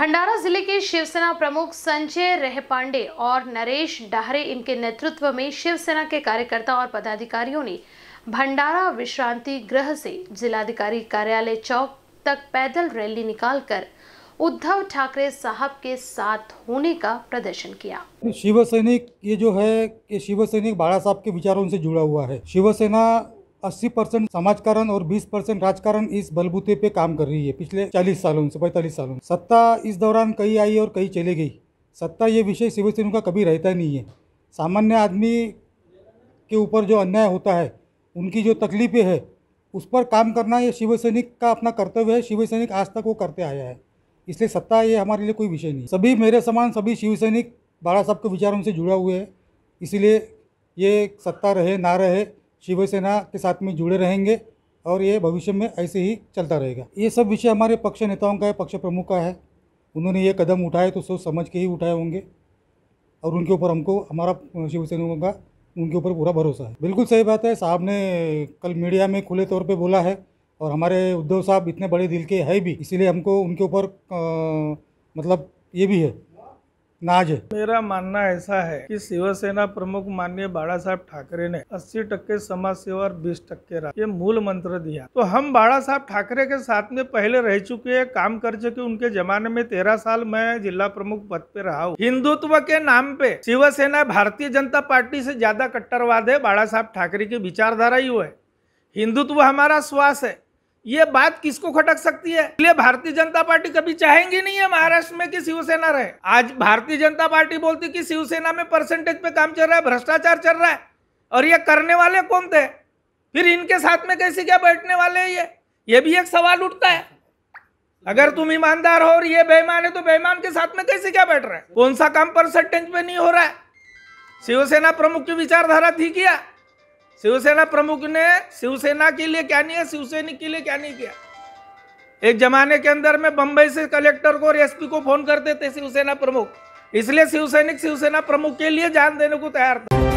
भंडारा जिले के शिवसेना प्रमुख संजय रह पांडे और नरेश डहरे इनके नेतृत्व में शिवसेना के कार्यकर्ता और पदाधिकारियों ने भंडारा विश्रांति गृह से जिलाधिकारी कार्यालय चौक तक पैदल रैली निकालकर उद्धव ठाकरे साहब के साथ होने का प्रदर्शन किया शिव सैनिक ये जो है कि शिव सैनिक बाड़ा साहब के विचारों से जुड़ा हुआ है शिवसेना अस्सी परसेंट समाजकारण और बीस परसेंट राजकारण इस बलबूते पे काम कर रही है पिछले चालीस सालों से पैंतालीस सालों सत्ता इस दौरान कई आई और कहीं चले गई सत्ता ये विषय शिवसेना का कभी रहता नहीं है सामान्य आदमी के ऊपर जो अन्याय होता है उनकी जो तकलीफें है उस पर काम करना ये शिवसैनिक का अपना कर्तव्य है शिवसैनिक आज तक वो करते आया है इसलिए सत्ता ये हमारे लिए कोई विषय नहीं सभी मेरे समान सभी शिवसैनिक बाड़ा साहब के विचारों से जुड़ा हुए है इसीलिए ये सत्ता रहे ना रहे शिवसेना के साथ में जुड़े रहेंगे और ये भविष्य में ऐसे ही चलता रहेगा ये सब विषय हमारे पक्ष नेताओं का है पक्ष प्रमुख का है उन्होंने ये कदम उठाए तो सोच समझ के ही उठाए होंगे और उनके ऊपर हमको हमारा शिवसेना का उनके ऊपर पूरा भरोसा है बिल्कुल सही बात है साहब ने कल मीडिया में खुले तौर पर बोला है और हमारे उद्धव साहब इतने बड़े दिल के है भी इसीलिए हमको उनके ऊपर मतलब ये भी है नाज मेरा मानना ऐसा है कि शिवसेना प्रमुख माननीय बाड़ा साहब ठाकरे ने 80 टक्के समाज सेवा और 20 टक्के ये मूल मंत्र दिया तो हम बाड़ा साहब ठाकरे के साथ में पहले रह चुके हैं काम कर चुके उनके जमाने में तेरह साल मैं जिला प्रमुख पद पे रहा हूँ हिंदुत्व के नाम पे शिवसेना भारतीय जनता पार्टी से ज्यादा कट्टरवाद है बाड़ा साहब ठाकरे की विचारधारा ही हुआ है हिंदुत्व हमारा श्वास है ये बात किसको खटक सकती है इसलिए भारतीय जनता पार्टी कभी चाहेंगी नहीं है महाराष्ट्र में कि शिवसेना रहे आज भारतीय जनता पार्टी बोलती कि शिवसेना में परसेंटेज पे काम चल रहा है भ्रष्टाचार चल रहा है और ये करने वाले कौन थे फिर इनके साथ में कैसे क्या बैठने वाले ये ये भी एक सवाल उठता है अगर तुम ईमानदार हो और ये बेईमान है तो बेईमान के साथ में कैसे क्या बैठ रहे हैं कौन सा काम परसेंटेज पे नहीं हो रहा है शिवसेना प्रमुख की विचारधारा थी क्या शिवसेना प्रमुख ने शिवसेना के लिए क्या नहीं है शिवसैनिक के लिए क्या नहीं किया एक जमाने के अंदर में बंबई से कलेक्टर को और एसपी को फोन करते थे शिवसेना प्रमुख इसलिए शिवसैनिक शिवसेना प्रमुख के लिए जान देने को तैयार था